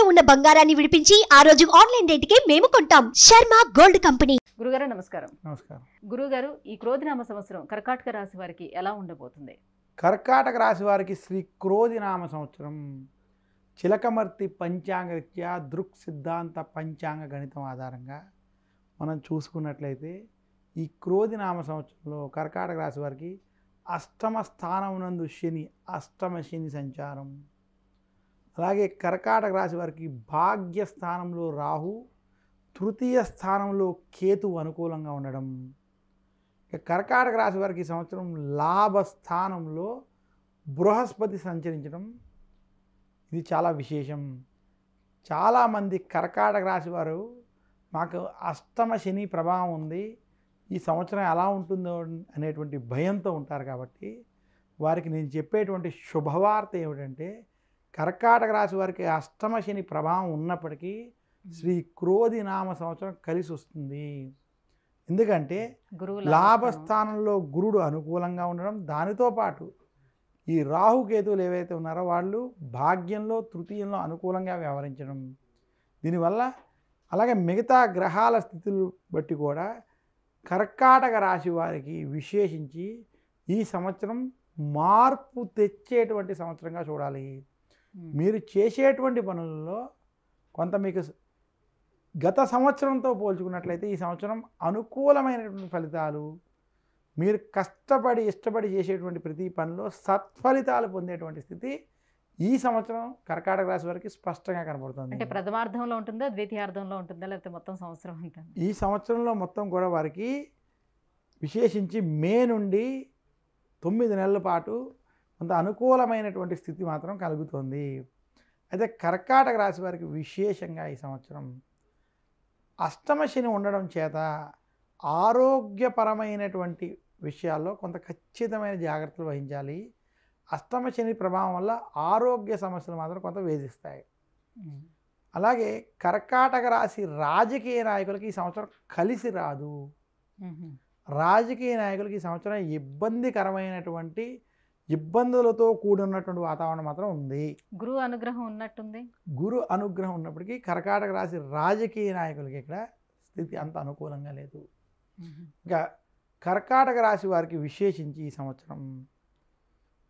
ఇంట్లో ఉన్న బంగారాన్ని విడిపించి ఆ రోజు ఆన్లైన్ రేటుకే మేము కొంటాం శర్మ గోల్డ్ కంపెనీ గురుగారు నమస్కారం నమస్కారం గురుగారు ఈ క్రోధినామ సంవత్సరం కర్కాటక రాశి వారికి ఎలా ఉండబోతుంది కర్కాటక రాశి వారికి శ్రీ క్రోధినామ సంవత్సరం చిలకమర్తి పంచాంగ రీత్యా దృక్ సిద్ధాంత పంచాంగ గణితం ఆధారంగా మనం చూసుకున్నట్లయితే ఈ క్రోధి నామ సంవత్సరంలో కర్కాటక రాశి వారికి అష్టమ స్థానం నందు శని అష్టమ శని సంచారం అలాగే కర్కాటక రాశి వారికి భాగ్యస్థానంలో రాహు తృతీయ స్థానంలో కేతు అనుకూలంగా ఉండడం కర్కాటక రాశి వారికి సంవత్సరం లాభ స్థానంలో బృహస్పతి సంచరించడం ఇది చాలా విశేషం చాలామంది కర్కాటక రాశి వారు మాకు అష్టమ శని ప్రభావం ఉంది ఈ సంవత్సరం ఎలా ఉంటుందో అనేటువంటి భయంతో ఉంటారు కాబట్టి వారికి నేను చెప్పేటువంటి శుభవార్త ఏమిటంటే కర్కాటక రాశి వారికి అష్టమ శని ప్రభావం ఉన్నప్పటికీ శ్రీ క్రోధి నామ సంవత్సరం కలిసి వస్తుంది ఎందుకంటే లాభస్థానంలో గురుడు అనుకూలంగా ఉండడం దానితో పాటు ఈ రాహుకేతువులు ఏవైతే ఉన్నారో వాళ్ళు భాగ్యంలో తృతీయంలో అనుకూలంగా వ్యవహరించడం దీనివల్ల అలాగే మిగతా గ్రహాల స్థితులు బట్టి కూడా కర్కాటక రాశి వారికి విశేషించి ఈ సంవత్సరం మార్పు తెచ్చేటువంటి సంవత్సరంగా చూడాలి మీరు చేసేటువంటి పనుల్లో కొంత మీకు గత సంవత్సరంతో పోల్చుకున్నట్లయితే ఈ సంవత్సరం అనుకూలమైనటువంటి ఫలితాలు మీరు కష్టపడి ఇష్టపడి చేసేటువంటి ప్రతి పనిలో సత్ఫలితాలు పొందేటువంటి స్థితి ఈ సంవత్సరం కర్కాటక రాశి వారికి స్పష్టంగా కనబడుతుంది అంటే ప్రథమార్థంలో ఉంటుందా ద్వితీయార్థంలో ఉంటుందా లేకపోతే మొత్తం సంవత్సరం ఉంటుంది ఈ సంవత్సరంలో మొత్తం కూడా వారికి విశేషించి మే నుండి తొమ్మిది నెలల పాటు కొంత అనుకూలమైనటువంటి స్థితి మాత్రం కలుగుతుంది అయితే కర్కాటక రాశి వారికి విశేషంగా ఈ సంవత్సరం అష్టమ శని ఉండడం చేత ఆరోగ్యపరమైనటువంటి విషయాల్లో కొంత ఖచ్చితమైన జాగ్రత్తలు వహించాలి అష్టమ శని ప్రభావం వల్ల ఆరోగ్య సమస్యలు మాత్రం కొంత వేధిస్తాయి అలాగే కర్కాటక రాశి రాజకీయ నాయకులకి ఈ సంవత్సరం కలిసి రాదు రాజకీయ నాయకులకి ఈ సంవత్సరం ఇబ్బందికరమైనటువంటి ఇబ్బందులతో కూడినటువంటి వాతావరణం మాత్రం ఉంది గురు అనుగ్రహం ఉన్నట్టుంది గురు అనుగ్రహం ఉన్నప్పటికీ కర్కాటక రాశి రాజకీయ నాయకులకి ఇక్కడ స్థితి అంత అనుకూలంగా లేదు ఇంకా కర్కాటక రాశి వారికి విశేషించి ఈ సంవత్సరం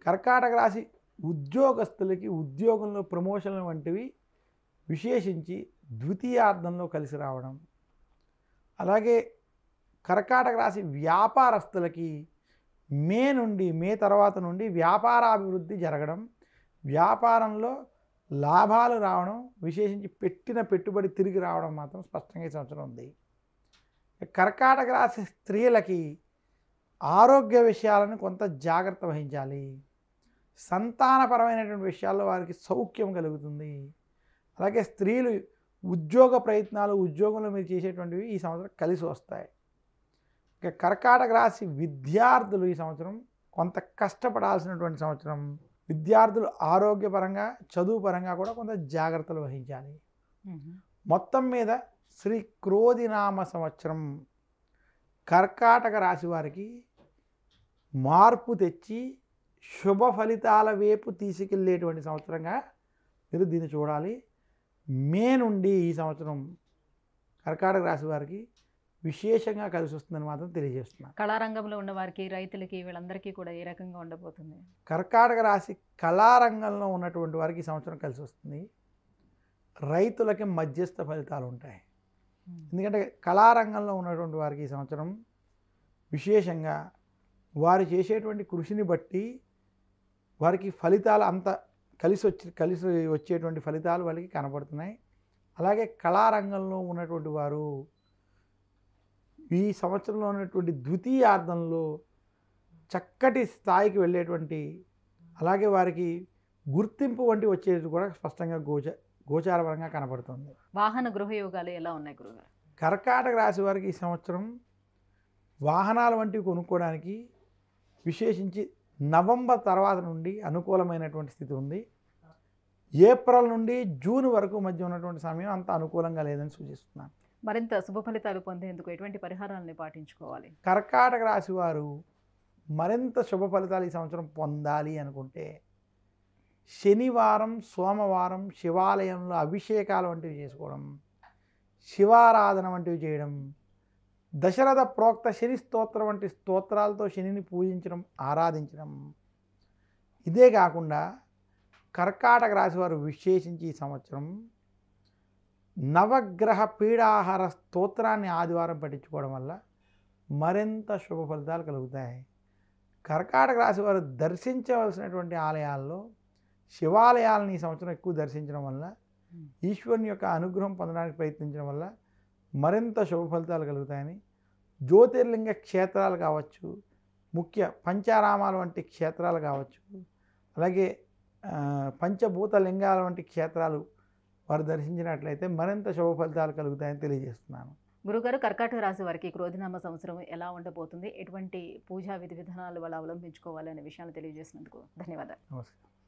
కర్కాటక రాశి ఉద్యోగస్తులకి ఉద్యోగంలో ప్రమోషన్లు వంటివి విశేషించి ద్వితీయార్థంలో కలిసి రావడం అలాగే కర్కాటక రాశి వ్యాపారస్తులకి మే నుండి మే తర్వాత నుండి వ్యాపారాభివృద్ధి జరగడం వ్యాపారంలో లాభాలు రావడం విశేషించి పెట్టిన పెట్టుబడి తిరిగి రావడం మాత్రం స్పష్టంగా ఈ సంవత్సరం ఉంది కర్కాటక రాశి స్త్రీలకి ఆరోగ్య విషయాలను కొంత జాగ్రత్త వహించాలి సంతానపరమైనటువంటి విషయాల్లో వారికి సౌఖ్యం కలుగుతుంది అలాగే స్త్రీలు ఉద్యోగ ప్రయత్నాలు ఉద్యోగంలో మీరు చేసేటువంటివి ఈ సంవత్సరం కలిసి వస్తాయి ఇక కర్కాటక రాశి విద్యార్థులు ఈ సంవత్సరం కొంత కష్టపడాల్సినటువంటి సంవత్సరం విద్యార్థులు ఆరోగ్యపరంగా చదువు పరంగా కూడా కొంత జాగ్రత్తలు వహించాలి మొత్తం మీద శ్రీ క్రోధినామ సంవత్సరం కర్కాటక రాశి వారికి మార్పు తెచ్చి శుభ ఫలితాల వైపు తీసుకెళ్లేటువంటి సంవత్సరంగా మీరు దీన్ని చూడాలి మే నుండి ఈ సంవత్సరం కర్కాటక రాశి వారికి విశేషంగా కలిసి వస్తుందని మాత్రం తెలియజేస్తున్నాను కళారంగంలో ఉన్న వారికి రైతులకి వీళ్ళందరికీ కూడా ఏ రకంగా ఉండబోతుంది కర్కాటక రాశి కళారంగంలో ఉన్నటువంటి వారికి సంవత్సరం కలిసి వస్తుంది రైతులకి మధ్యస్థ ఫలితాలు ఉంటాయి ఎందుకంటే కళారంగంలో ఉన్నటువంటి వారికి ఈ సంవత్సరం విశేషంగా వారు చేసేటువంటి కృషిని బట్టి వారికి ఫలితాలు అంత కలిసి వచ్చి కలిసి వచ్చేటువంటి ఫలితాలు వాళ్ళకి కనపడుతున్నాయి అలాగే కళారంగంలో ఉన్నటువంటి వారు ఈ సంవత్సరంలో ఉన్నటువంటి ద్వితీయార్థంలో చక్కటి స్థాయికి వెళ్ళేటువంటి అలాగే వారికి గుర్తింపు వంటి వచ్చేది కూడా స్పష్టంగా గోచ గోచారపరంగా కనబడుతుంది వాహన గృహయోగాలు ఎలా ఉన్నాయి గురుగారు కర్కాటక రాశి వారికి ఈ సంవత్సరం వాహనాలు వంటివి కొనుక్కోవడానికి విశేషించి నవంబర్ తర్వాత నుండి అనుకూలమైనటువంటి స్థితి ఉంది ఏప్రిల్ నుండి జూన్ వరకు మధ్య ఉన్నటువంటి సమయం అంత అనుకూలంగా లేదని సూచిస్తున్నాను మరింత శుభ ఫలితాలు పొందేందుకు ఎటువంటి పరిహారాలని పాటించుకోవాలి కర్కాటక రాశి వారు మరింత శుభ ఫలితాలు ఈ సంవత్సరం పొందాలి అనుకుంటే శనివారం సోమవారం శివాలయంలో అభిషేకాలు వంటివి చేసుకోవడం శివారాధన వంటివి చేయడం దశరథ ప్రోక్త శని స్తోత్రం వంటి స్తోత్రాలతో శనిని పూజించడం ఆరాధించడం ఇదే కాకుండా కర్కాటక రాశి వారు విశేషించి ఈ సంవత్సరం నవగ్రహ పీడాహార స్తోత్రాన్ని ఆదివారం పఠించుకోవడం వల్ల మరింత శుభ ఫలితాలు కలుగుతాయి కర్కాటక రాశి వారు దర్శించవలసినటువంటి ఆలయాల్లో శివాలయాలను ఈ సంవత్సరం ఎక్కువ దర్శించడం వల్ల ఈశ్వరుని యొక్క అనుగ్రహం పొందడానికి ప్రయత్నించడం వల్ల మరింత శుభ ఫలితాలు కలుగుతాయని జ్యోతిర్లింగ క్షేత్రాలు కావచ్చు ముఖ్య పంచారామాల వంటి క్షేత్రాలు కావచ్చు అలాగే పంచభూత లింగాల వంటి క్షేత్రాలు వారు దర్శించినట్లయితే మరింత శుభ ఫలితాలు కలుగుతాయని తెలియజేస్తున్నాను గురుగారు కర్కాటక రాశి వారికి క్రోధినామ సంవత్సరం ఎలా ఉండబోతుంది ఎటువంటి పూజా విధి విధానాలు వాళ్ళు అవలంబించుకోవాలి అనే విషయాన్ని తెలియజేసినందుకు ధన్యవాదాలు నమస్కారం